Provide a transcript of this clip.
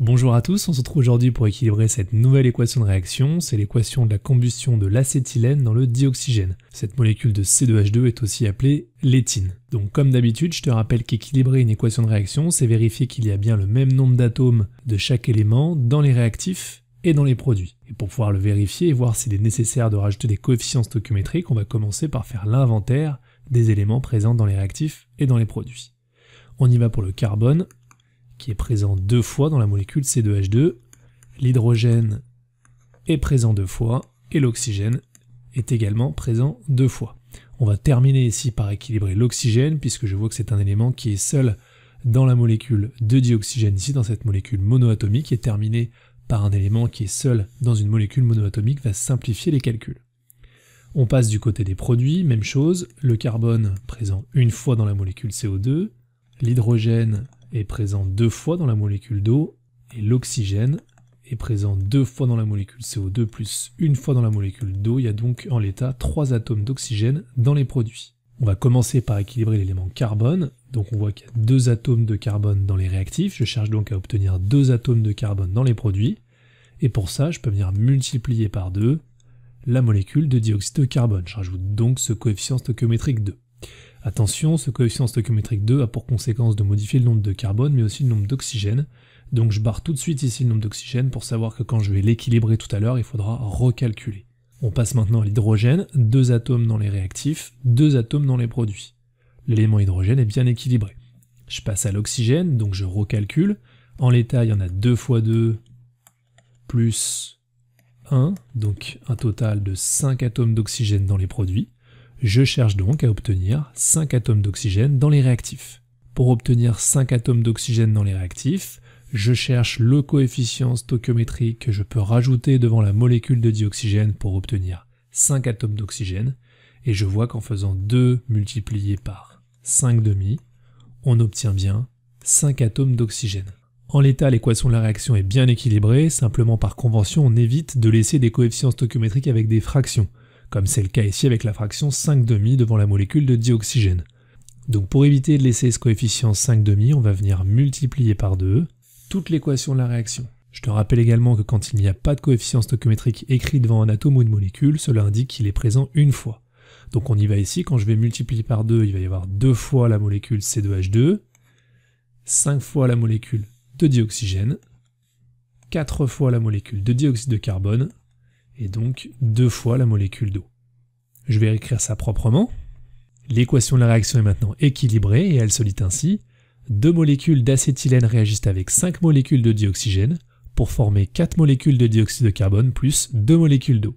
Bonjour à tous, on se retrouve aujourd'hui pour équilibrer cette nouvelle équation de réaction, c'est l'équation de la combustion de l'acétylène dans le dioxygène. Cette molécule de C2H2 est aussi appelée l'éthine. Donc comme d'habitude, je te rappelle qu'équilibrer une équation de réaction, c'est vérifier qu'il y a bien le même nombre d'atomes de chaque élément dans les réactifs et dans les produits. Et pour pouvoir le vérifier et voir s'il est nécessaire de rajouter des coefficients stoichiométriques, on va commencer par faire l'inventaire des éléments présents dans les réactifs et dans les produits. On y va pour le carbone, est présent deux fois dans la molécule C2H2. L'hydrogène est présent deux fois et l'oxygène est également présent deux fois. On va terminer ici par équilibrer l'oxygène puisque je vois que c'est un élément qui est seul dans la molécule de dioxygène ici dans cette molécule monoatomique et terminé par un élément qui est seul dans une molécule monoatomique va simplifier les calculs. On passe du côté des produits, même chose, le carbone présent une fois dans la molécule CO2, l'hydrogène est présent deux fois dans la molécule d'eau et l'oxygène est présent deux fois dans la molécule CO2 plus une fois dans la molécule d'eau. Il y a donc en l'état trois atomes d'oxygène dans les produits. On va commencer par équilibrer l'élément carbone. Donc on voit qu'il y a deux atomes de carbone dans les réactifs. Je cherche donc à obtenir deux atomes de carbone dans les produits. Et pour ça, je peux venir multiplier par deux la molécule de dioxyde de carbone. Je rajoute donc ce coefficient stoichiométrique 2. Attention, ce coefficient stoichiométrique 2 a pour conséquence de modifier le nombre de carbone, mais aussi le nombre d'oxygène. Donc je barre tout de suite ici le nombre d'oxygène pour savoir que quand je vais l'équilibrer tout à l'heure, il faudra recalculer. On passe maintenant à l'hydrogène, deux atomes dans les réactifs, deux atomes dans les produits. L'élément hydrogène est bien équilibré. Je passe à l'oxygène, donc je recalcule. En l'état, il y en a 2 fois 2 plus 1, donc un total de 5 atomes d'oxygène dans les produits. Je cherche donc à obtenir 5 atomes d'oxygène dans les réactifs. Pour obtenir 5 atomes d'oxygène dans les réactifs, je cherche le coefficient stoichiométrique que je peux rajouter devant la molécule de dioxygène pour obtenir 5 atomes d'oxygène, et je vois qu'en faisant 2 multiplié par 5 demi, on obtient bien 5 atomes d'oxygène. En l'état, l'équation de la réaction est bien équilibrée, simplement par convention, on évite de laisser des coefficients stoichiométriques avec des fractions comme c'est le cas ici avec la fraction 5 demi devant la molécule de dioxygène. Donc pour éviter de laisser ce coefficient 5 demi, on va venir multiplier par 2 toute l'équation de la réaction. Je te rappelle également que quand il n'y a pas de coefficient stoichiométrique écrit devant un atome ou une molécule, cela indique qu'il est présent une fois. Donc on y va ici, quand je vais multiplier par 2, il va y avoir deux fois la molécule C2H2, 5 fois la molécule de dioxygène, 4 fois la molécule de dioxyde de carbone, et donc deux fois la molécule d'eau. Je vais écrire ça proprement. L'équation de la réaction est maintenant équilibrée et elle se lit ainsi deux molécules d'acétylène réagissent avec cinq molécules de dioxygène pour former quatre molécules de dioxyde de carbone plus deux molécules d'eau.